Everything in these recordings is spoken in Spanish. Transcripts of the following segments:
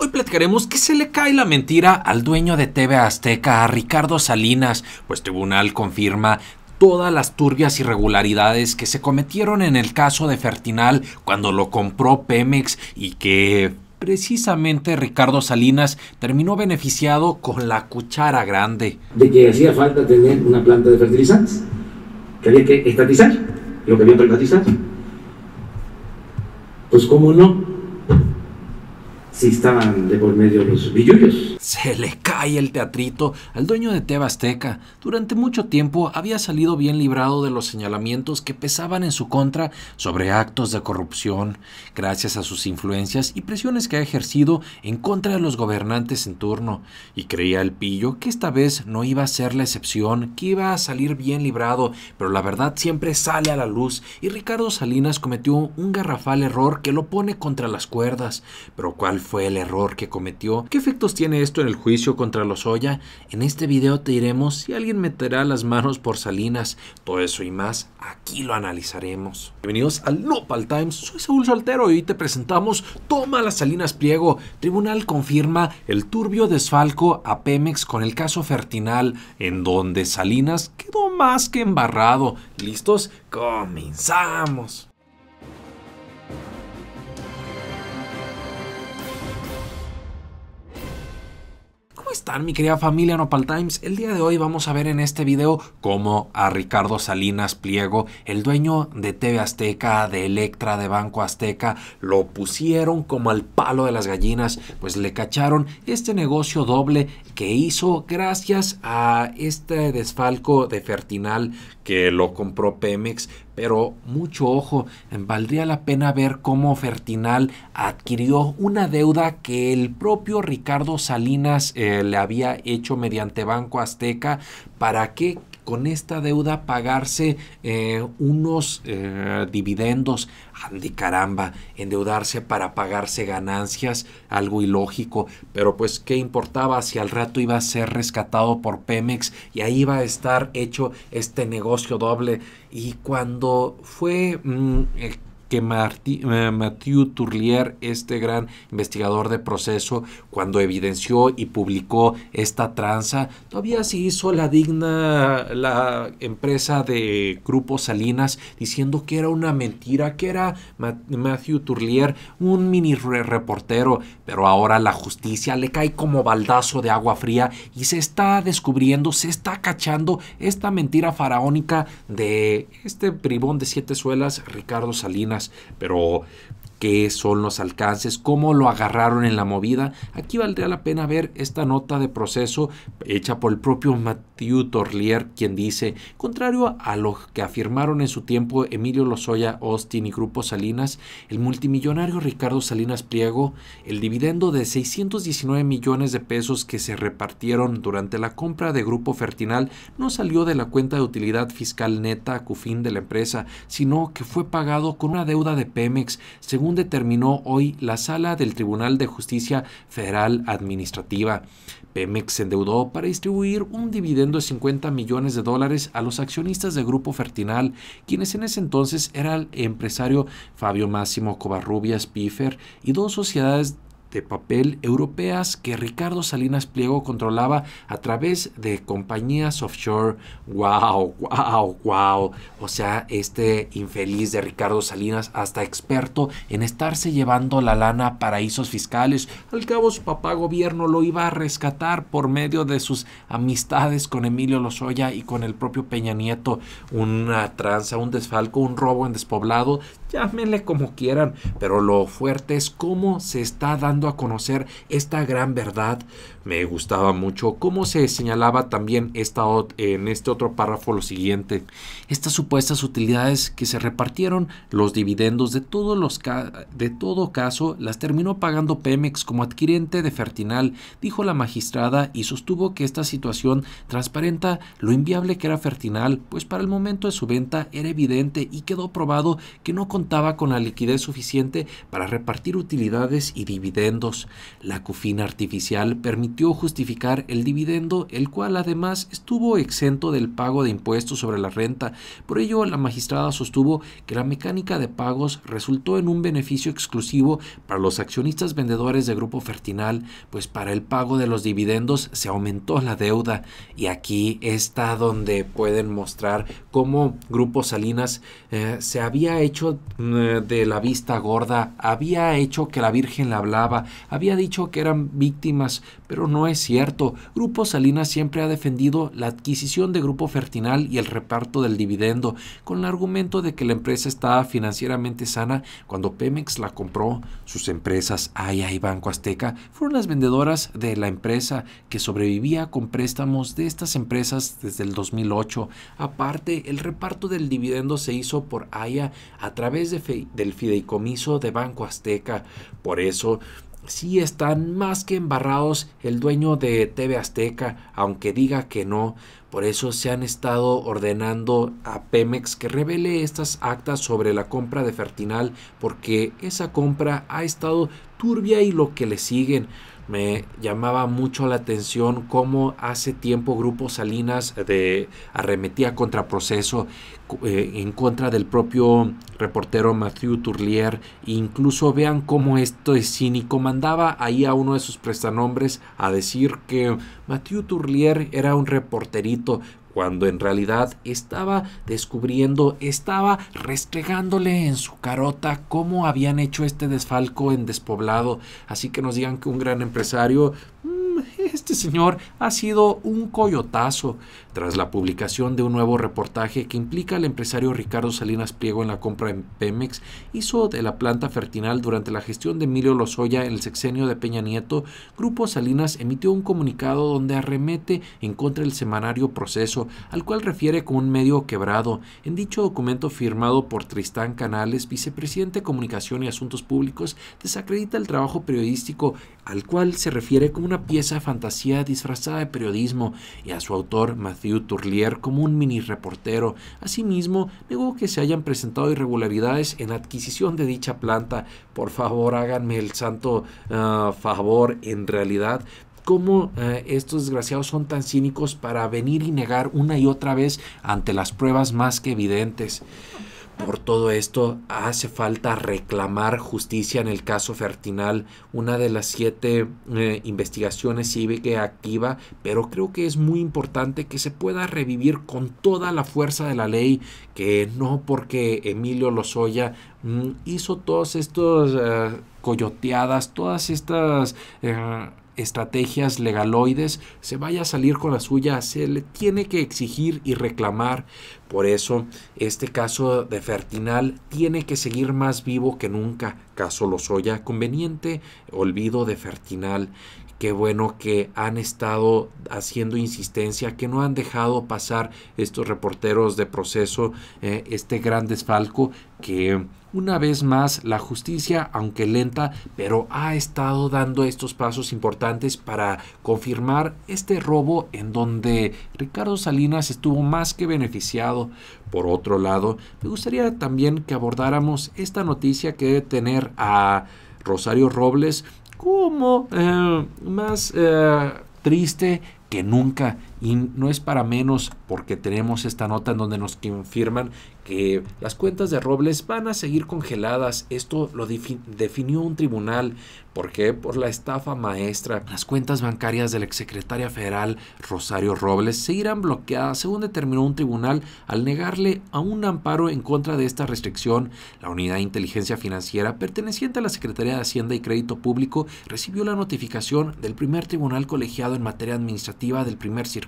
Hoy platicaremos que se le cae la mentira al dueño de TV Azteca, a Ricardo Salinas, pues tribunal confirma todas las turbias irregularidades que se cometieron en el caso de Fertinal cuando lo compró Pemex y que precisamente Ricardo Salinas terminó beneficiado con la cuchara grande. De que hacía falta tener una planta de fertilizantes, que había que estatizar, lo que había Pues cómo no, si estaban de por medio los billullos. Se le cae el teatrito al dueño de Teba Durante mucho tiempo había salido bien librado de los señalamientos que pesaban en su contra sobre actos de corrupción, gracias a sus influencias y presiones que ha ejercido en contra de los gobernantes en turno. Y creía el pillo que esta vez no iba a ser la excepción, que iba a salir bien librado, pero la verdad siempre sale a la luz y Ricardo Salinas cometió un garrafal error que lo pone contra las cuerdas. Pero ¿cuál fue el error que cometió. ¿Qué efectos tiene esto en el juicio contra Lozoya? En este video te diremos si alguien meterá las manos por Salinas. Todo eso y más, aquí lo analizaremos. Bienvenidos al Nopal Times, soy Saúl Soltero y hoy te presentamos Toma las Salinas Pliego. Tribunal confirma el turbio desfalco a Pemex con el caso Fertinal, en donde Salinas quedó más que embarrado. ¿Listos? Comenzamos. están mi querida familia Nopal Times? El día de hoy vamos a ver en este video cómo a Ricardo Salinas Pliego, el dueño de TV Azteca, de Electra, de Banco Azteca, lo pusieron como al palo de las gallinas, pues le cacharon este negocio doble que hizo gracias a este desfalco de Fertinal que lo compró Pemex, pero mucho ojo, valdría la pena ver cómo Fertinal adquirió una deuda que el propio Ricardo Salinas eh, le había hecho mediante Banco Azteca. ¿Para qué? con esta deuda pagarse eh, unos eh, dividendos. de caramba, endeudarse para pagarse ganancias, algo ilógico. Pero pues, ¿qué importaba si al rato iba a ser rescatado por Pemex y ahí iba a estar hecho este negocio doble? Y cuando fue mm, que Martí, eh, Mathieu Turlier, este gran investigador de proceso, cuando evidenció y publicó esta tranza, todavía se hizo la digna la empresa de Grupo Salinas diciendo que era una mentira, que era Mathieu Turlier un mini reportero, pero ahora la justicia le cae como baldazo de agua fría y se está descubriendo, se está cachando esta mentira faraónica de este bribón de siete suelas, Ricardo Salinas pero qué son los alcances, cómo lo agarraron en la movida. Aquí valdría la pena ver esta nota de proceso hecha por el propio Mathieu Torlier, quien dice, contrario a lo que afirmaron en su tiempo Emilio Lozoya, Austin y Grupo Salinas, el multimillonario Ricardo Salinas Pliego, el dividendo de 619 millones de pesos que se repartieron durante la compra de Grupo Fertinal no salió de la cuenta de utilidad fiscal neta a CUFIN de la empresa, sino que fue pagado con una deuda de Pemex, según determinó hoy la sala del Tribunal de Justicia Federal Administrativa. Pemex se endeudó para distribuir un dividendo de 50 millones de dólares a los accionistas del Grupo Fertinal, quienes en ese entonces era el empresario Fabio Máximo Covarrubias Piffer y dos sociedades de papel europeas que Ricardo Salinas Pliego controlaba a través de compañías offshore. ¡Wow! ¡Wow! ¡Wow! O sea, este infeliz de Ricardo Salinas, hasta experto en estarse llevando la lana a paraísos fiscales. Al cabo, su papá gobierno lo iba a rescatar por medio de sus amistades con Emilio Lozoya y con el propio Peña Nieto. Una tranza, un desfalco, un robo en despoblado. Llámenle como quieran, pero lo fuerte es cómo se está dando a conocer esta gran verdad. Me gustaba mucho cómo se señalaba también esta, en este otro párrafo lo siguiente. Estas supuestas utilidades que se repartieron, los dividendos de, todos los de todo caso, las terminó pagando Pemex como adquirente de Fertinal, dijo la magistrada y sostuvo que esta situación transparenta lo inviable que era Fertinal, pues para el momento de su venta era evidente y quedó probado que no contaba con la liquidez suficiente para repartir utilidades y dividendos la cufina artificial permitió justificar el dividendo, el cual además estuvo exento del pago de impuestos sobre la renta. Por ello, la magistrada sostuvo que la mecánica de pagos resultó en un beneficio exclusivo para los accionistas vendedores de Grupo Fertinal, pues para el pago de los dividendos se aumentó la deuda. Y aquí está donde pueden mostrar cómo Grupo Salinas eh, se había hecho mm, de la vista gorda, había hecho que la Virgen la hablaba había dicho que eran víctimas, pero no es cierto. Grupo Salinas siempre ha defendido la adquisición de Grupo Fertinal y el reparto del dividendo, con el argumento de que la empresa estaba financieramente sana cuando Pemex la compró. Sus empresas AIA y Banco Azteca fueron las vendedoras de la empresa que sobrevivía con préstamos de estas empresas desde el 2008. Aparte, el reparto del dividendo se hizo por AIA a través del fideicomiso de Banco Azteca. Por eso, sí están más que embarrados el dueño de TV Azteca, aunque diga que no. Por eso se han estado ordenando a Pemex que revele estas actas sobre la compra de Fertinal, porque esa compra ha estado turbia y lo que le siguen me llamaba mucho la atención cómo hace tiempo Grupo Salinas eh, de, arremetía contra proceso eh, en contra del propio reportero Mathieu Turlier. incluso vean cómo esto es cínico. Mandaba ahí a uno de sus prestanombres a decir que Mathieu Turlier era un reporterito cuando en realidad estaba descubriendo, estaba restregándole en su carota cómo habían hecho este desfalco en despoblado. Así que nos digan que un gran empresario este señor ha sido un coyotazo. Tras la publicación de un nuevo reportaje que implica al empresario Ricardo Salinas Pliego en la compra en Pemex, hizo de la planta Fertinal durante la gestión de Emilio Lozoya en el sexenio de Peña Nieto, Grupo Salinas emitió un comunicado donde arremete en contra del semanario Proceso, al cual refiere como un medio quebrado. En dicho documento firmado por Tristán Canales, vicepresidente de Comunicación y Asuntos Públicos, desacredita el trabajo periodístico al cual se refiere como una pieza fantástica disfrazada de periodismo y a su autor Mathieu Tourlier como un mini reportero. Asimismo, negó que se hayan presentado irregularidades en la adquisición de dicha planta. Por favor, háganme el santo ah, favor. En realidad, cómo eh, estos desgraciados son tan cínicos para venir y negar una y otra vez ante las pruebas más que evidentes. Por todo esto, hace falta reclamar justicia en el caso Fertinal, una de las siete eh, investigaciones cívicas activa, pero creo que es muy importante que se pueda revivir con toda la fuerza de la ley, que no porque Emilio Lozoya mm, hizo todas estas eh, coyoteadas, todas estas... Eh, estrategias legaloides se vaya a salir con la suya, se le tiene que exigir y reclamar. Por eso, este caso de Fertinal tiene que seguir más vivo que nunca. Caso Lozoya, conveniente olvido de Fertinal. Qué bueno que han estado haciendo insistencia, que no han dejado pasar estos reporteros de proceso, eh, este gran desfalco que una vez más, la justicia, aunque lenta, pero ha estado dando estos pasos importantes para confirmar este robo en donde Ricardo Salinas estuvo más que beneficiado. Por otro lado, me gustaría también que abordáramos esta noticia que debe tener a Rosario Robles como eh, más eh, triste que nunca. Y no es para menos porque tenemos esta nota en donde nos confirman que las cuentas de Robles van a seguir congeladas. Esto lo definió un tribunal. porque Por la estafa maestra. Las cuentas bancarias de la exsecretaria federal Rosario Robles seguirán bloqueadas, según determinó un tribunal, al negarle a un amparo en contra de esta restricción. La unidad de inteligencia financiera, perteneciente a la Secretaría de Hacienda y Crédito Público, recibió la notificación del primer tribunal colegiado en materia administrativa del primer circuito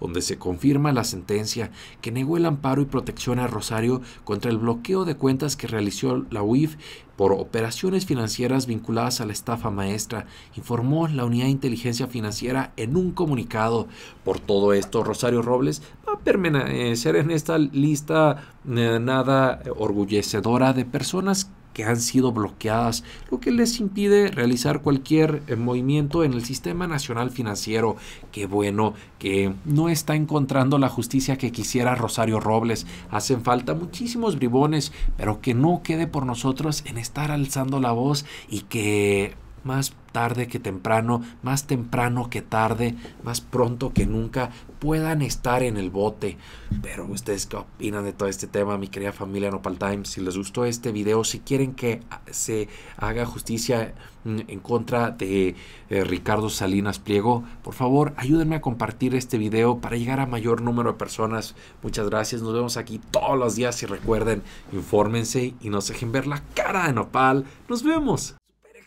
donde se confirma la sentencia que negó el amparo y protección a Rosario contra el bloqueo de cuentas que realizó la UIF por operaciones financieras vinculadas a la estafa maestra, informó la Unidad de Inteligencia Financiera en un comunicado. Por todo esto, Rosario Robles va a permanecer eh, en esta lista eh, nada orgullecedora de personas que han sido bloqueadas, lo que les impide realizar cualquier eh, movimiento en el sistema nacional financiero. Qué bueno que no está encontrando la justicia que quisiera Rosario Robles. Hacen falta muchísimos bribones, pero que no quede por nosotros en estar alzando la voz y que más tarde que temprano, más temprano que tarde, más pronto que nunca, puedan estar en el bote. Pero ustedes qué opinan de todo este tema, mi querida familia Nopal Times. Si les gustó este video, si quieren que se haga justicia mm, en contra de eh, Ricardo Salinas Pliego, por favor ayúdenme a compartir este video para llegar a mayor número de personas. Muchas gracias, nos vemos aquí todos los días y recuerden, infórmense y nos dejen ver la cara de Nopal. Nos vemos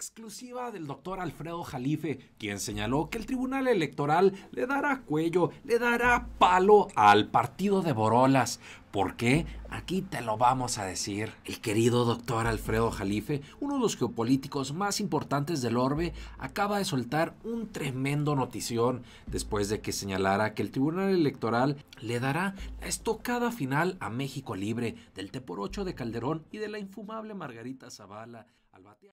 exclusiva del doctor Alfredo Jalife, quien señaló que el Tribunal Electoral le dará cuello, le dará palo al partido de Borolas. ¿Por qué? Aquí te lo vamos a decir. El querido doctor Alfredo Jalife, uno de los geopolíticos más importantes del orbe, acaba de soltar un tremendo notición después de que señalara que el Tribunal Electoral le dará la estocada final a México Libre, del por Tx8 de Calderón y de la infumable Margarita Zavala al